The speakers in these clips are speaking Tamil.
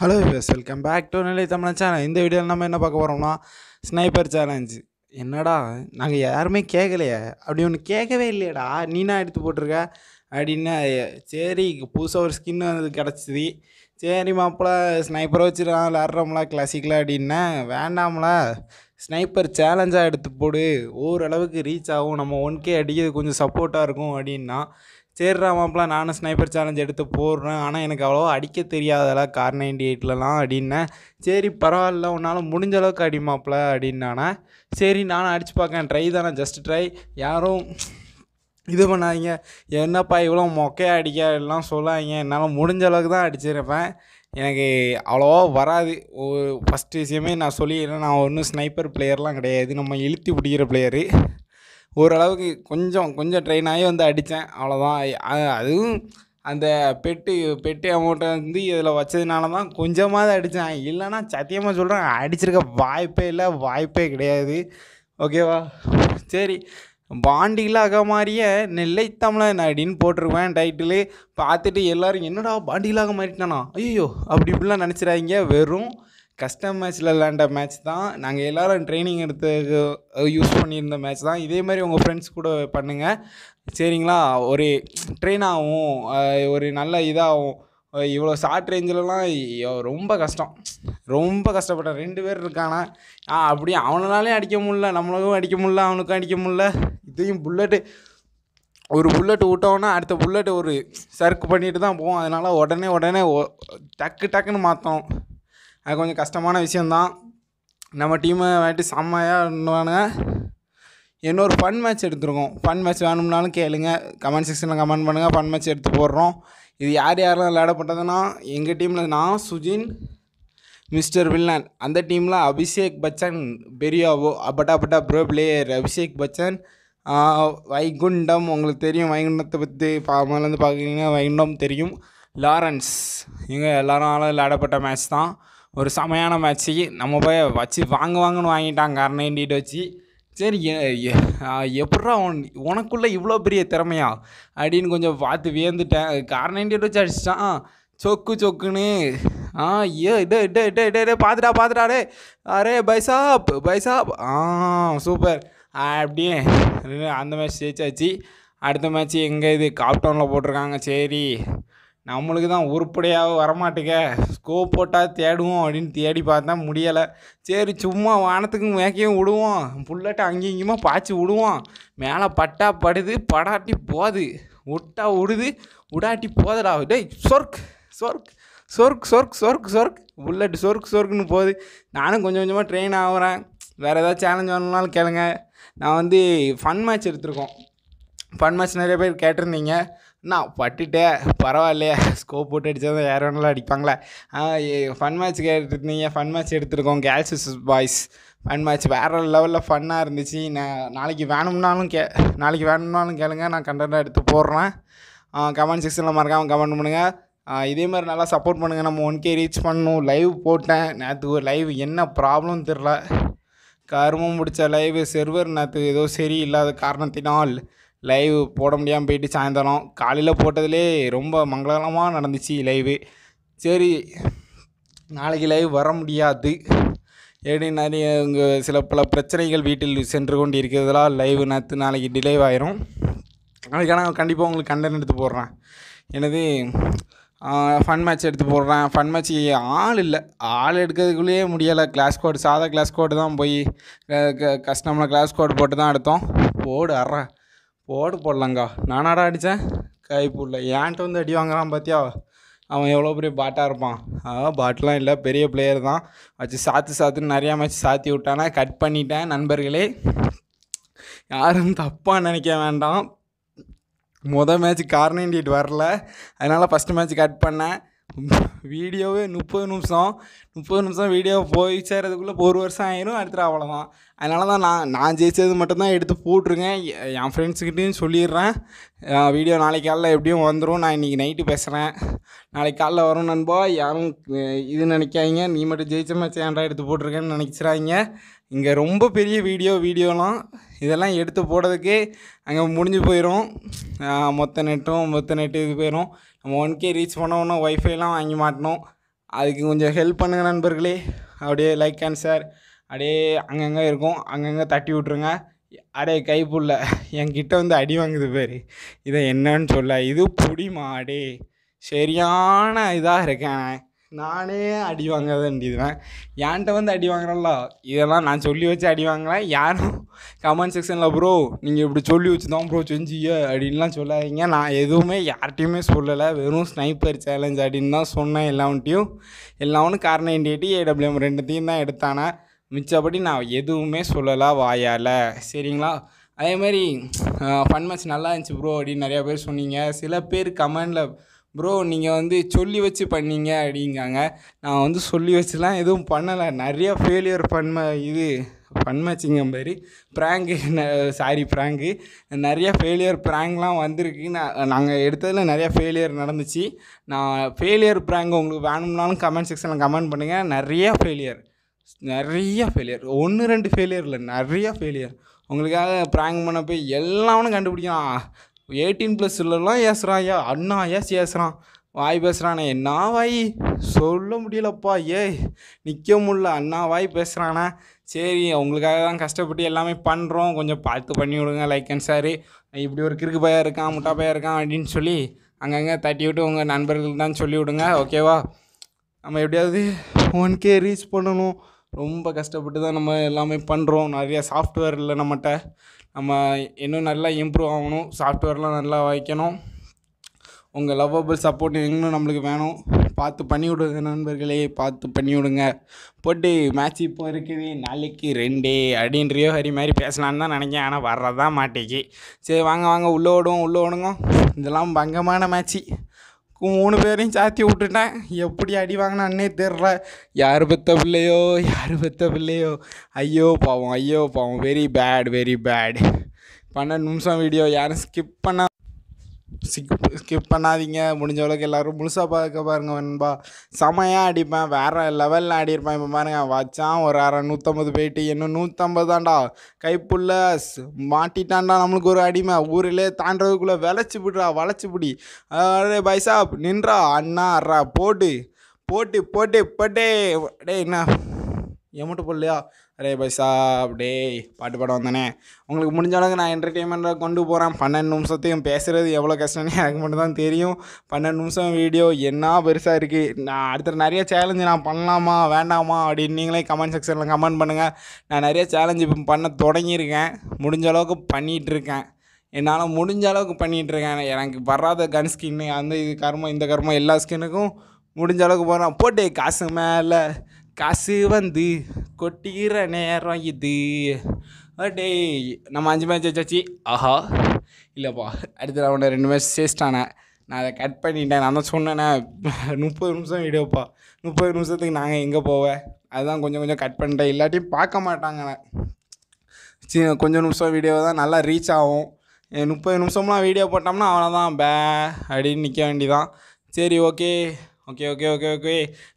hello views welcome back to Nilai Tamizhan channel இந்த வீடியோவில் நம்ம என்ன பார்க்க போகிறோம்னா ஸ்னைப்பர் சேலஞ்சு என்னடா நாங்கள் யாருமே கேட்கலையே அப்படி ஒன்று கேட்கவே இல்லையடா நீனா எடுத்து போட்டிருக்க அப்படின்னு சரி புதுசாக ஒரு ஸ்கின் வந்து கிடச்சிது சரி மாப்பிள்ள ஸ்னைப்பரை வச்சுருக்கான் விளாட்றோம்ல கிளாசிக்கில் அப்படின்னா வேண்டாம்ல ஸ்னைப்பர் சேலஞ்சாக எடுத்து போடு ஓரளவுக்கு ரீச் ஆகும் நம்ம ஒன் கே அடிக்கிறது கொஞ்சம் சப்போர்ட்டாக இருக்கும் அப்படின்னா சரிடா மாப்பிள்ள நானும் ஸ்னைப்பர் சேலஞ்ச் எடுத்து போடுறேன் ஆனால் எனக்கு அவ்வளோவா அடிக்க தெரியாதல கார் நைன்டி எயிட்லலாம் அப்படின்னேன் சரி பரவாயில்ல உன்னால் முடிஞ்ச அளவுக்கு அடி அப்படின்னானா சரி நானும் அடித்து பார்க்கேன் ட்ரை தானே ஜஸ்ட் ட்ரை யாரும் இது பண்ணாதீங்க என்னப்பா இவ்வளோ மொக்கையாக அடிக்க எல்லாம் சொல்லாதீங்க என்னால் முடிஞ்ச அளவுக்கு தான் அடிச்சிருப்பேன் எனக்கு அவ்வளோவா வராது ஒரு ஃபஸ்ட் விஷயமே நான் சொல்லிடுறேன் நான் ஒன்றும் ஸ்னைப்பர் பிளேயர்லாம் கிடையாது நம்ம இழுத்து பிடிக்கிற பிளேயரு ஓரளவுக்கு கொஞ்சம் கொஞ்சம் ட்ரெயின் ஆகி வந்து அடித்தேன் அவ்வளோதான் அதுவும் அந்த பெட்டு பெட்டு அமௌண்ட்டை வந்து இதில் வச்சதுனால தான் கொஞ்சமாவது அடித்தேன் இல்லைன்னா சத்தியமாக சொல்கிறேன் அடிச்சிருக்க வாய்ப்பே இல்லை வாய்ப்பே கிடையாது ஓகேவா சரி பாண்டியில் ஆக மாதிரியே நெல்லை தமிழன் அப்படின்னு போட்டிருப்பேன் டைட்டிலு பார்த்துட்டு எல்லோரும் என்னடா பாண்டியில் ஆக மாறிட்டானா ஐயோ அப்படி இப்படிலாம் நினச்சிடாதீங்க வெறும் கஸ்டம் மேட்ச்சில் விளாண்ட மேட்ச் தான் நாங்கள் எல்லோரும் ட்ரைனிங் எடுத்து யூஸ் பண்ணியிருந்த மேட்ச் தான் இதே மாதிரி உங்கள் ஃப்ரெண்ட்ஸ் கூட பண்ணுங்கள் சரிங்களா ஒரு ட்ரெயின் ஆகும் ஒரு நல்ல இதாகும் இவ்வளோ ஷார்ட் ரேஞ்சிலலாம் ரொம்ப கஷ்டம் ரொம்ப கஷ்டப்பட்டேன் ரெண்டு பேர் இருக்கானா அப்படி அப்படியே அவனாலையும் அடிக்க முடில நம்மளுக்கும் அடிக்க முடில அவனுக்கும் அடிக்க முடில இதையும் புல்லட்டு ஒரு புல்லட் விட்டோன்னா அடுத்த புல்லட்டு ஒரு சர்க்கு பண்ணிட்டு தான் போவோம் அதனால் உடனே உடனே டக்கு டக்குன்னு மாற்றோம் அது கொஞ்சம் கஷ்டமான விஷயந்தான் நம்ம டீமை வாட்டி செம்மையாக இருந்துவானுங்க இன்னொரு ஃபன் மேட்ச் எடுத்துருக்கோம் ஃபன் மேட்ச் வேணும்னாலும் கேளுங்க கமெண்ட் செக்ஷனில் கமெண்ட் பண்ணுங்கள் ஃபன் மேட்ச் எடுத்து போடுறோம் இது யார் யாரெல்லாம் விளையாடப்பட்டதுன்னா எங்கள் டீமில் நான் சுஜின் மிஸ்டர் வில்லன் அந்த டீமில் அபிஷேக் பச்சன் பெரியாவோ அப்பட்டா பட்டா ப்ரோ பிளேயர் அபிஷேக் பச்சன் வைகுண்டம் உங்களுக்கு தெரியும் வைகுண்டத்தை பற்றி பா பார்க்குறீங்கன்னா வைகுண்டம் தெரியும் லாரன்ஸ் இங்கே ஆளும் விளையாடப்பட்ட மேட்ச் தான் ஒரு செமையான மேட்ச்சு நம்ம போய் வச்சு வாங்க வாங்கன்னு காரணம் ஏண்டிட்டு வச்சு சரி எப்படா உன் உனக்குள்ளே இவ்வளோ பெரிய திறமையா அப்படின்னு கொஞ்சம் பார்த்து வியந்துட்டேன் காரணம் ஏண்டிட்டு வச்சு அடிச்சிட்டான் சொக்கு சொக்குன்னு ஆ ஏ இட இட இட இடே இடே பார்த்துடா பார்த்துட்டா அரே பைசாப் பைசாப் ஆ சூப்பர் அப்படியே அந்த மேட்ச் ஜெயிச்சாச்சு அடுத்த மேட்ச் எங்கே இது காப்டவுனில் போட்டிருக்காங்க சரி நம்மளுக்கு தான் உருப்படியாக வரமாட்டேங்க ஸ்கோப் போட்டால் தேடுவோம் அப்படின்னு தேடி பார்த்தா முடியலை சரி சும்மா வானத்துக்கு மேக்கையும் விடுவோம் புல்லட்டை அங்கேயும் பாய்ச்சி விடுவோம் மேலே பட்டா படுது படாட்டி போகுது விட்டா விடுது விடாட்டி போதடா டேய் சொர்க் சொர்க் சொர்க் சொர்க் சொர்க் சொர்க் புல்லட் சொர்க் சொர்க்குன்னு போகுது நானும் கொஞ்சம் கொஞ்சமாக ட்ரெயின் ஆகிறேன் வேறு ஏதாவது சேலஞ்ச் வரணுனாலும் கேளுங்க நான் வந்து ஃபன் மேட்ச் எடுத்திருக்கோம் ஃபன் மேட்ச் நிறைய பேர் கேட்டிருந்தீங்க நான் பட்டுட்டே பரவாயில்லையே ஸ்கோப் போட்டு அடித்தா தான் யார் வேணாலும் அடிப்பாங்களே ஃபன் மேட்ச் கேட்டுருந்தீங்க ஃபன் மேட்ச் எடுத்துருக்கோம் girls versus boys fun match வேறு லெவலில் ஃபன்னாக இருந்துச்சு நான் நாளைக்கு வேணும்னாலும் கே நாளைக்கு வேணும்னாலும் கேளுங்க நான் கண்டென்ட்டாக எடுத்து போடுறேன் கமெண்ட் செக்ஷனில் மறக்காமல் கமெண்ட் பண்ணுங்கள் இதே மாதிரி நல்லா சப்போர்ட் பண்ணுங்கள் நம்ம ஒன் கே ரீச் பண்ணணும் லைவ் போட்டேன் நேற்று ஒரு லைவ் என்ன ப்ராப்ளம் தெரில கருமம் பிடிச்ச லைவ் செர்வர் நேற்று ஏதோ சரியில்லாத காரணத்தினால் லைவ் போட முடியாமல் போயிட்டு சாயந்தரம் காலையில் போட்டதுலே ரொம்ப மங்களகரமாக நடந்துச்சு லைவு சரி நாளைக்கு லைவ் வர முடியாது எப்படி நிறைய இங்கே சில பல பிரச்சனைகள் வீட்டில் சென்று கொண்டு இருக்கிறதெல்லாம் லைவ் நேற்று நாளைக்கு டிலே ஆயிரும் நாளைக்கு கண்டிப்பாக உங்களுக்கு கண்டன் எடுத்து போடுறேன் எனது ஃபன் மேட்ச் எடுத்து போடுறேன் ஃபன் மேட்ச் ஆள் இல்லை ஆள் எடுக்கிறதுக்குள்ளேயே முடியலை கிளாஸ் கோட் சாதா கிளாஸ் கோடு தான் போய் க கஸ்டமர் கிளாஸ் கோட் போட்டு தான் எடுத்தோம் போடு அற போட்டு போடலாங்க்கா நானாடா அடித்தேன் கைப்பூரில் ஏன்ட்டு வந்து அடி வாங்குறான் பார்த்தியா அவன் எவ்வளோ பெரிய பாட்டாக இருப்பான் அதான் பாட்டெலாம் இல்லை பெரிய பிளேயர் தான் வச்சு சாத்து சாத்துன்னு நிறையா மேட்ச் சாத்தி விட்டானா கட் பண்ணிட்டேன் நண்பர்களே யாரும் தப்பாக நினைக்க வேண்டாம் மொதல் மேட்ச் கார்னர் வரல அதனால் ஃபஸ்ட்டு மேட்ச் கட் பண்ணேன் வீடியோவே முப்பது நிமிஷம் முப்பது நிமிஷம் வீடியோ போய் சேர்றதுக்குள்ளே ஒரு வருஷம் ஆயிரும் அடுத்த அவ்வளோதான் அதனால தான் நான் நான் ஜெயிச்சது மட்டும்தான் எடுத்து போட்டிருக்கேன் என் ஃப்ரெண்ட்ஸுக்கிட்டேயும் சொல்லிடுறேன் வீடியோ நாளைக்கு காலைல எப்படியும் வந்துடும் நான் இன்றைக்கி நைட்டு பேசுகிறேன் நாளைக்கு காலைல வரும் நண்பா யாரும் இது நினைக்காதீங்க நீ மட்டும் ஜெயிச்ச மேட்ச் ஏன்டா எடுத்து போட்டிருக்கேன்னு நினைச்சிடாங்க இங்கே ரொம்ப பெரிய வீடியோ வீடியோலாம் இதெல்லாம் எடுத்து போடுறதுக்கே அங்கே முடிஞ்சு போயிடும் மொத்த நெட்டும் மொத்த நெட்டு இது போயிடும் நம்ம ஒன் கே ரீச் பண்ணோன்னா ஒய்ஃபைலாம் வாங்கி மாட்டினோம் அதுக்கு கொஞ்சம் ஹெல்ப் பண்ணுங்கள் நண்பர்களே அப்படியே லைக் அண்ட் சார் அப்படியே அங்கங்கே இருக்கும் அங்கங்கே தட்டி விட்ருங்க அடே கைப்புள்ள என்கிட்ட வந்து அடி வாங்குது பேர் இதை என்னன்னு சொல்ல இது புடிமா அடே சரியான இதாக இருக்கேன் நானே அடி வாங்காத வேண்டியதுவேன் என்கிட்ட வந்து அடி வாங்குறல்ல இதெல்லாம் நான் சொல்லி வச்சு அடி வாங்கலாம் யாரும் கமெண்ட் செக்ஷனில் ப்ரோ நீங்கள் இப்படி சொல்லி வச்சு தான் ப்ரோ செஞ்சிய அப்படின்லாம் சொல்லாதீங்க நான் எதுவுமே யார்கிட்டையுமே சொல்லலை வெறும் ஸ்னைப்பர் சேலஞ்ச் அப்படின்னு தான் சொன்னேன் எல்லாவன்ட்டையும் ஒன்றும் காரணம் என்டிடி ஏடபிள்யூஎம் ரெண்டுத்தையும் தான் எடுத்தானே மிச்சப்படி நான் எதுவுமே சொல்லலாம் வாயால் சரிங்களா அதே மாதிரி ஃபன் மேட்ச் நல்லா இருந்துச்சு ப்ரோ அப்படின்னு நிறையா பேர் சொன்னீங்க சில பேர் கமெண்டில் ப்ரோ நீங்கள் வந்து சொல்லி வச்சு பண்ணீங்க அப்படிங்காங்க நான் வந்து சொல்லி வச்சுலாம் எதுவும் பண்ணலை நிறையா ஃபெயிலியர் பண்ண இது ஃபன் மேட்சிங்க மாதிரி ப்ராங்கு சாரி ப்ராங்கு நிறையா ஃபெயிலியர் ப்ராங்க்லாம் வந்திருக்கு நான் நாங்கள் எடுத்ததில் நிறையா ஃபெயிலியர் நடந்துச்சு நான் ஃபெயிலியர் ப்ராங்க் உங்களுக்கு வேணும்னாலும் கமெண்ட் செக்ஷனில் கமெண்ட் பண்ணுங்கள் நிறையா ஃபெயிலியர் நிறையா ஃபெயிலியர் ஒன்று ரெண்டு ஃபெயிலியர் இல்லை நிறையா ஃபெயிலியர் உங்களுக்காக ப்ராங்க் பண்ண போய் எல்லாமே கண்டுபிடிக்கலாம் எயிட்டீன் ப்ளஸ் இல்லைலாம் ஏசுகிறான் ஐயா அண்ணா ஏசி ஏசுகிறான் வாய் பேசுகிறானே என்ன வாய் சொல்ல முடியலப்பா ஏய் நிற்க முடில அண்ணா வாய் பேசுகிறானே சரி அவங்களுக்காக தான் கஷ்டப்பட்டு எல்லாமே பண்ணுறோம் கொஞ்சம் பார்த்து பண்ணி விடுங்க லைக் அண்ட் சாரி இப்படி ஒரு கிறுக்கு பையன் இருக்கான் முட்டா பையன் இருக்கான் அப்படின்னு சொல்லி அங்கங்கே தட்டி விட்டு உங்கள் நண்பர்கள் தான் சொல்லி விடுங்க ஓகேவா நம்ம எப்படியாவது ஒன் கே ரீச் பண்ணணும் ரொம்ப கஷ்டப்பட்டு தான் நம்ம எல்லாமே பண்ணுறோம் நிறையா சாஃப்ட்வேர் இல்லை நம்மகிட்ட நம்ம இன்னும் நல்லா இம்ப்ரூவ் ஆகணும் சாஃப்ட்வேர்லாம் நல்லா வைக்கணும் உங்கள் லவ்வபிள் சப்போர்ட் இன்னும் நம்மளுக்கு வேணும் பார்த்து பண்ணி விடுங்க நண்பர்களே பார்த்து பண்ணி விடுங்க போட்டு மேட்ச் இப்போ இருக்குது நாளைக்கு ரெண்டு அப்படின்னு ஹரி மாதிரி பேசலான்னு தான் நினைக்கேன் ஆனால் வர்றதான் மாட்டேக்கு சரி வாங்க வாங்க உள்ளே ஓடுவோம் உள்ளே ஓடுங்க இதெல்லாம் பங்கமான மேட்ச்சு மூணு பேரையும் சாத்தி விட்டுட்டேன் எப்படி அடி வாங்கினான்னே தெரில யார் பெத்த பிள்ளையோ யார் பெத்த பிள்ளையோ ஐயோ பாவம் ஐயோ பாவம் வெரி பேட் வெரி பேட் பன்னெண்டு நிமிஷம் வீடியோ யாரும் ஸ்கிப் பண்ண ஸ்கிப் ஸ்கிப் பண்ணாதீங்க முடிஞ்ச அளவுக்கு எல்லோரும் முழுசாக பார்க்க பாருங்கள் நண்பா செமையாக அடிப்பேன் வேறு லெவலில் ஆடியிருப்பேன் இப்போ பாருங்கள் வச்சான் ஒரு அரை நூற்றம்பது போயிட்டு இன்னும் நூற்றம்பது தான்டா கைப்புள்ள மாட்டிட்டான்டா நம்மளுக்கு ஒரு அடிமை ஊரிலே தாண்டதுக்குள்ளே விளைச்சி விடுறா வளைச்சி பிடி அரே பைசா நின்றா அண்ணா அறா போட்டு போட்டு போட்டு போட்டே டே என்ன என் மட்டும் போடலையா அரே பைசா அப்படியே பாட்டு பாட வந்தானே உங்களுக்கு முடிஞ்ச அளவுக்கு நான் என்டர்டெயின்மெண்ட்டாக கொண்டு போகிறேன் பன்னெண்டு நிமிஷத்தையும் பேசுகிறது எவ்வளோ கஷ்டம்னு எனக்கு மட்டும் தான் தெரியும் பன்னெண்டு நிமிஷம் வீடியோ என்ன பெருசாக இருக்குது நான் அடுத்த நிறைய சேலஞ்சு நான் பண்ணலாமா வேண்டாமா அப்படின்னு நீங்களே கமெண்ட் செக்ஷனில் கமெண்ட் பண்ணுங்கள் நான் நிறைய சேலஞ்சு பண்ண தொடங்கியிருக்கேன் முடிஞ்ச அளவுக்கு பண்ணிகிட்ருக்கேன் என்னால் முடிஞ்ச அளவுக்கு பண்ணிகிட்ருக்கேன் எனக்கு வராத கன் ஸ்கின்னு அந்த இது கருமம் இந்த கருமம் எல்லா ஸ்கின்னுக்கும் முடிஞ்ச அளவுக்கு போகிறேன் போட்டே காசு மேலே காசு வந்து கொட்டிக்கிற நேரம் இது அடே நம்ம அஞ்சு மேட்ச் வச்சாச்சு ஆஹா இல்லைப்பா அடுத்த ரவுண்டை ரெண்டு மேட்ச் சேஸ்டானே நான் அதை கட் பண்ணிட்டேன் நான் தான் சொன்னேன்னே முப்பது நிமிஷம் வீடியோப்பா முப்பது நிமிஷத்துக்கு நாங்கள் எங்கே போவேன் அதுதான் கொஞ்சம் கொஞ்சம் கட் பண்ணிட்டேன் இல்லாட்டியும் பார்க்க மாட்டாங்கண்ணே சி கொஞ்சம் நிமிஷம் வீடியோ தான் நல்லா ரீச் ஆகும் முப்பது நிமிஷம்லாம் வீடியோ போட்டோம்னா அவ்வளோதான் பே அப்படின்னு நிற்க வேண்டிதான் சரி okay okay okay okay okay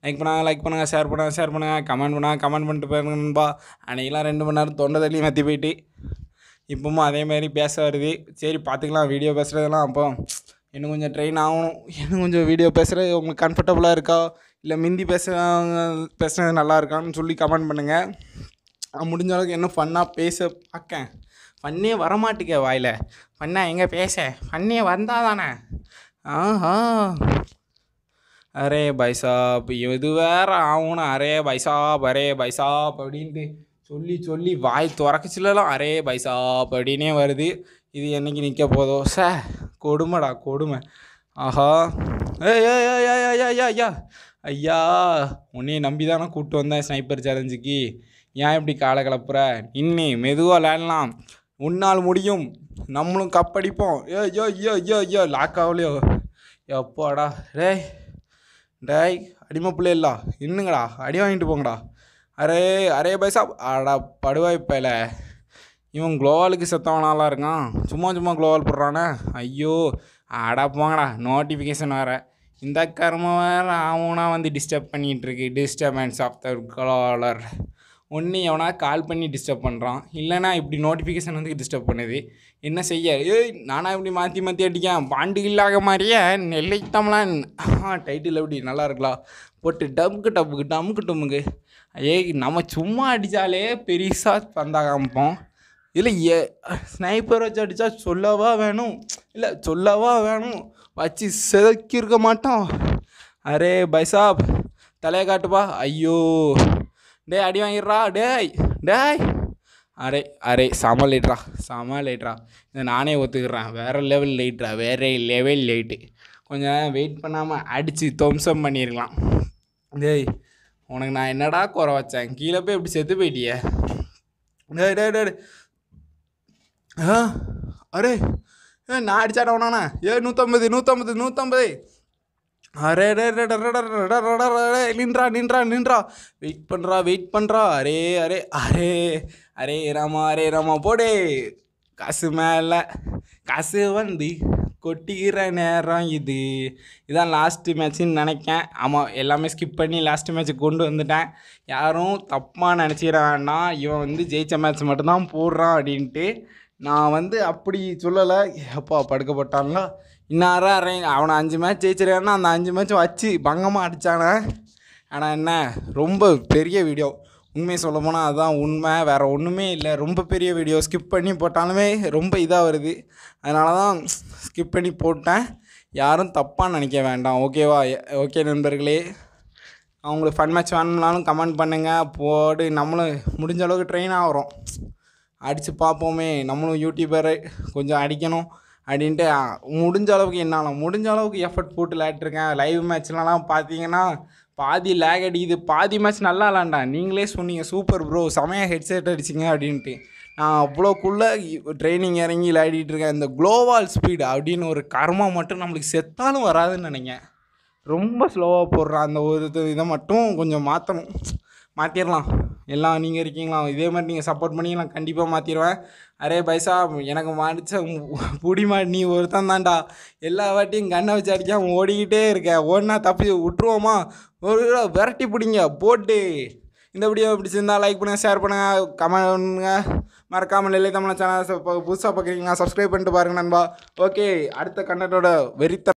like பண்ணாங்க லைக் பண்ணுங்கள் ஷேர் பண்ணுங்கள் ஷேர் பண்ணுங்கள் கமெண்ட் பண்ணாங்க கமெண்ட் பண்ணிட்டு போயிருங்க அன்றைக்கெலாம் ரெண்டு மணி நேரம் தொண்டை தள்ளி மத்தி போயிட்டு இப்பவும் அதேமாதிரி பேச வருது சரி பார்த்துக்கலாம் வீடியோ பேசுகிறதெல்லாம் அப்போ இன்னும் கொஞ்சம் ட்ரெயின் ஆகணும் இன்னும் கொஞ்சம் வீடியோ பேசுகிறது உங்களுக்கு கம்ஃபர்டபுளாக இருக்கா இல்லை மிந்தி பேச பேசுகிறது நல்லா இருக்கான்னு சொல்லி கமெண்ட் பண்ணுங்கள் முடிஞ்ச அளவுக்கு இன்னும் ஃபன்னாக பேச பார்க்க ஃபன்னே வரமாட்டேங்க வாயில் ஃபன்னாக எங்கே பேச ஃபன்னே வந்தால் தானே ஆஹா அரே பைசாப் இது வேற ஆகணும் அரே பைசாப் அரே பைசாப் அப்படின்ட்டு சொல்லி சொல்லி வாய் துறக்கச்சிலலாம் அரே பைசாப் அப்படின்னே வருது இது என்றைக்கு நிற்க போதோ சே கொடுமைடா கொடுமை ஆஹா ஏய்யா ஐயா உன்னையை நம்பி தானே கூப்பிட்டு வந்தேன் ஸ்னைப்பர் சேலஞ்சுக்கு ஏன் இப்படி காலை கிளப்புற இன்னி மெதுவாக விளையாடலாம் உன்னால் முடியும் நம்மளும் கப்படிப்போம் ஏ யோ ஐயோ ஐயோ ஐயோ லாக் ஆகலையோ எப்போடா ரே டேய் அடிமை இல்லா இன்னுங்கடா அடி வாங்கிட்டு போங்கடா அரே அரே பைசா அடா படுவாய் பையில இவன் குளோவாலுக்கு செத்தவனாலாம் இருக்கான் சும்மா சும்மா குளோவால் போடுறானே ஐயோ அடா போங்கடா நோட்டிஃபிகேஷன் வேறு இந்த கர்மம் வேறு அவனாக வந்து டிஸ்டர்ப் இருக்கு டிஸ்டர்பன்ஸ் ஆஃப் த குளோவாலர் ஒன்று எவனா கால் பண்ணி டிஸ்டர்ப் பண்ணுறான் இல்லைனா இப்படி நோட்டிஃபிகேஷன் வந்து டிஸ்டர்ப் பண்ணுது என்ன செய்ய ஏய் நானாக இப்படி மாற்றி மாற்றி அடிக்கேன் பாண்டு இல்லாத மாதிரியே நெல்லை தமிழன் டைட்டில் எப்படி நல்லா இருக்கலாம் போட்டு டப்புக்கு டப்புக்கு டமுக்கு டம்முக்கு ஏய் நம்ம சும்மா அடித்தாலே பெருசாக பந்தாக காமிப்போம் இல்லை ஏ ஸ்னைப்பர் வச்சு அடித்தா சொல்லவா வேணும் இல்லை சொல்லவா வேணும் வச்சு செதுக்கியிருக்க மாட்டோம் அரே பைசாப் தலையை காட்டுப்பா ஐயோ டே அடி வாங்கிடுறா டேய் டேய் அரே அரே செம லைட்ரா செம லைட்ரா இதை நானே ஒத்துக்கிறேன் வேறு லெவல் லைட்ரா வேறு லெவல் லைட்டு கொஞ்சம் நேரம் வெயிட் பண்ணாமல் அடித்து துவம்சம் பண்ணியிருக்கலாம் டேய் உனக்கு நான் என்னடா குறை வச்சேன் கீழே போய் இப்படி செத்து போயிட்டியே டே டே டே ஆ அரே ஏ நான் அடிச்சாடா உனாண்ணா ஏ நூற்றம்பது நூற்றம்பது நூற்றம்பது அரே நின்றா நின்றா நின்றா வெயிட் பண்ணுறா வெயிட் பண்ணுறா அரே அரே அரே அரே ராமா அரே ராமா போடே காசு மேலே காசு வந்து கொட்டிக்கிற நேரம் இது இதுதான் லாஸ்ட்டு மேட்ச்சுன்னு நினைக்கேன் ஆமாம் எல்லாமே ஸ்கிப் பண்ணி லாஸ்ட்டு மேட்ச்சுக்கு கொண்டு வந்துட்டேன் யாரும் தப்பாக நினச்சிக்கிற வேண்டாம் இவன் வந்து ஜெயித்த மேட்ச் மட்டும்தான் போடுறான் அப்படின்ட்டு நான் வந்து அப்படி சொல்லலை எப்பா படுக்கப்பட்டாங்களா இன்னாரா அவனை அஞ்சு மேட்ச் ஜெயிச்சிருக்கான்னா அந்த அஞ்சு மேட்ச் வச்சு பங்கமாக அடித்தானே ஆனால் என்ன ரொம்ப பெரிய வீடியோ உண்மையை சொல்ல போனால் அதுதான் உண்மை வேறு ஒன்றுமே இல்லை ரொம்ப பெரிய வீடியோ ஸ்கிப் பண்ணி போட்டாலுமே ரொம்ப இதாக வருது அதனால தான் ஸ்கிப் பண்ணி போட்டேன் யாரும் தப்பாக நினைக்க வேண்டாம் ஓகேவா ஓகே நண்பர்களே அவங்களுக்கு ஃபன் மேட்ச் வேணும்னாலும் கமெண்ட் பண்ணுங்கள் போடு நம்மளும் முடிஞ்ச அளவுக்கு ட்ரெயின் ஆகிறோம் அடித்து பார்ப்போமே நம்மளும் யூடியூபரை கொஞ்சம் அடிக்கணும் அப்படின்ட்டு முடிஞ்ச அளவுக்கு என்னால் முடிஞ்ச அளவுக்கு எஃபர்ட் போட்டு விளையாட்டுருக்கேன் லைவ் மேட்ச்லலாம் பார்த்தீங்கன்னா பாதி லேக் அடிக்குது பாதி மேட்ச் நல்லா விளாண்டா நீங்களே சொன்னீங்க சூப்பர் ப்ரோ செமையாக ஹெட்செட் அடிச்சிங்க அப்படின்ட்டு நான் அவ்வளோக்குள்ளே ட்ரைனிங் இறங்கி விளையாடிட்டுருக்கேன் இந்த குளோவால் ஸ்பீடு அப்படின்னு ஒரு கர்மா மட்டும் நம்மளுக்கு செத்தாலும் வராதுன்னு நினைங்க ரொம்ப ஸ்லோவாக போடுறான் அந்த ஒரு இதை மட்டும் கொஞ்சம் மாற்றணும் மாற்றிடலாம் எல்லாம் நீங்கள் இருக்கீங்களா இதே மாதிரி நீங்கள் சப்போர்ட் பண்ணி நான் கண்டிப்பாக மாற்றிடுவேன் அரே பைசா எனக்கு மாடிச்ச மா நீ ஒருத்தன் தான்டா எல்லா வாட்டியும் கண்ணை வச்சு அடிக்காம ஓடிக்கிட்டே இருக்க ஓடினா தப்பி விட்டுருவோமா ஒரு விரட்டி பிடிங்க போட்டு இந்த வீடியோ பிடிச்சிருந்தால் லைக் பண்ணுங்கள் ஷேர் பண்ணுங்கள் கமெண்ட் பண்ணுங்கள் மறக்காமல் இல்லை தமிழ் சேனல் புதுசாக பார்க்குறீங்களா சப்ஸ்கிரைப் பண்ணிட்டு பாருங்கள் நண்பா ஓகே அடுத்த கண்டட்டோட வெறித்த